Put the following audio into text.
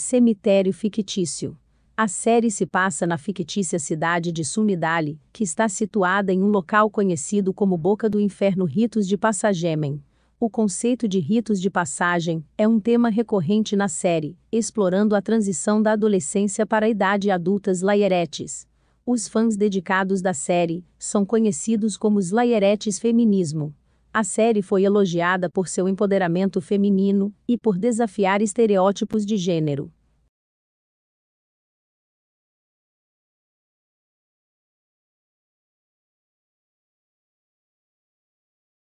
Cemitério Fictício. A série se passa na fictícia cidade de Sumidali, que está situada em um local conhecido como Boca do Inferno Ritos de Passagemem. O conceito de ritos de passagem é um tema recorrente na série, explorando a transição da adolescência para a idade adulta slayeretes. Os fãs dedicados da série são conhecidos como slayeretes feminismo. A série foi elogiada por seu empoderamento feminino e por desafiar estereótipos de gênero.